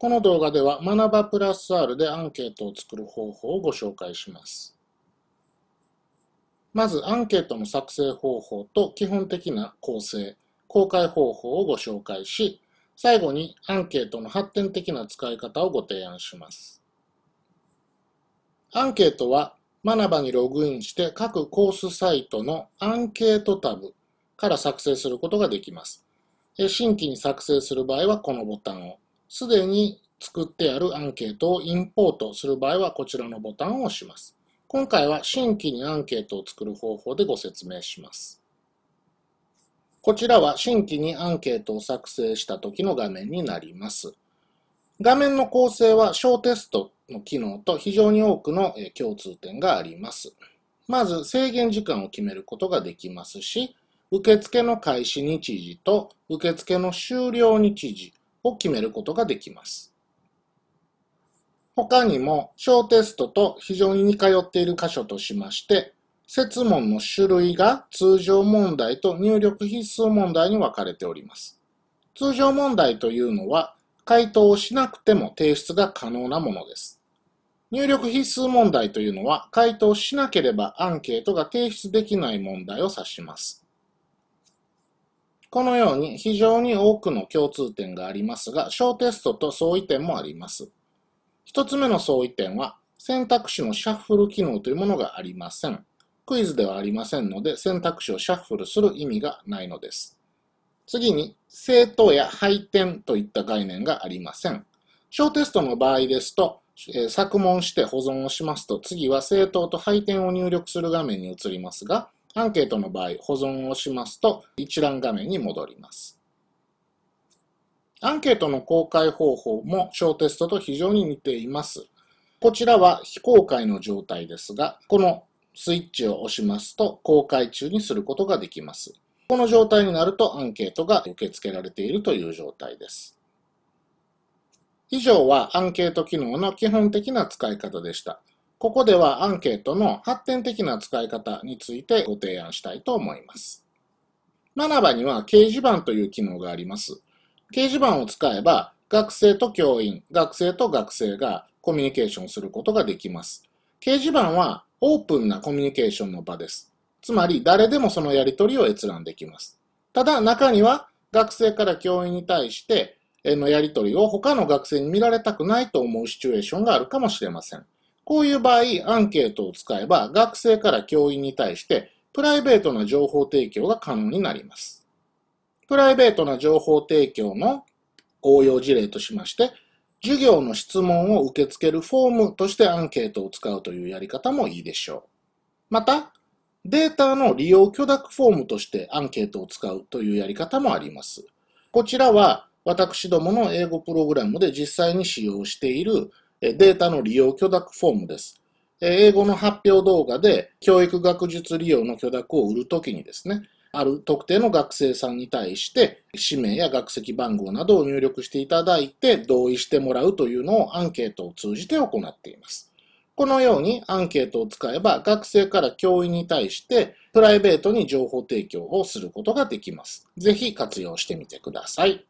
この動画では学ばプラス R でアンケートを作る方法をご紹介します。まずアンケートの作成方法と基本的な構成、公開方法をご紹介し、最後にアンケートの発展的な使い方をご提案します。アンケートは学ばにログインして各コースサイトのアンケートタブから作成することができます。新規に作成する場合はこのボタンを。すでに作ってあるアンケートをインポートする場合はこちらのボタンを押します。今回は新規にアンケートを作る方法でご説明します。こちらは新規にアンケートを作成した時の画面になります。画面の構成は小テストの機能と非常に多くの共通点があります。まず制限時間を決めることができますし、受付の開始日時と受付の終了日時、を決めることができます。他にも小テストと非常に似通っている箇所としまして、設問の種類が通常問題と入力必須問題に分かれております。通常問題というのは、回答をしなくても提出が可能なものです。入力必須問題というのは、回答しなければアンケートが提出できない問題を指します。このように非常に多くの共通点がありますが、小テストと相違点もあります。一つ目の相違点は、選択肢のシャッフル機能というものがありません。クイズではありませんので、選択肢をシャッフルする意味がないのです。次に、正答や配点といった概念がありません。小テストの場合ですと、え作文して保存をしますと、次は正答と配点を入力する画面に移りますが、アンケートの場合、保存をしますと一覧画面に戻ります。アンケートの公開方法も小テストと非常に似ています。こちらは非公開の状態ですが、このスイッチを押しますと公開中にすることができます。この状態になるとアンケートが受け付けられているという状態です。以上はアンケート機能の基本的な使い方でした。ここではアンケートの発展的な使い方についてご提案したいと思います。7番には掲示板という機能があります。掲示板を使えば学生と教員、学生と学生がコミュニケーションすることができます。掲示板はオープンなコミュニケーションの場です。つまり誰でもそのやり取りを閲覧できます。ただ中には学生から教員に対してのやり取りを他の学生に見られたくないと思うシチュエーションがあるかもしれません。こういう場合、アンケートを使えば、学生から教員に対して、プライベートな情報提供が可能になります。プライベートな情報提供の応用事例としまして、授業の質問を受け付けるフォームとしてアンケートを使うというやり方もいいでしょう。また、データの利用許諾フォームとしてアンケートを使うというやり方もあります。こちらは私どもの英語プログラムで実際に使用しているデータの利用許諾フォームです。英語の発表動画で教育学術利用の許諾を売るときにですね、ある特定の学生さんに対して氏名や学籍番号などを入力していただいて同意してもらうというのをアンケートを通じて行っています。このようにアンケートを使えば学生から教員に対してプライベートに情報提供をすることができます。ぜひ活用してみてください。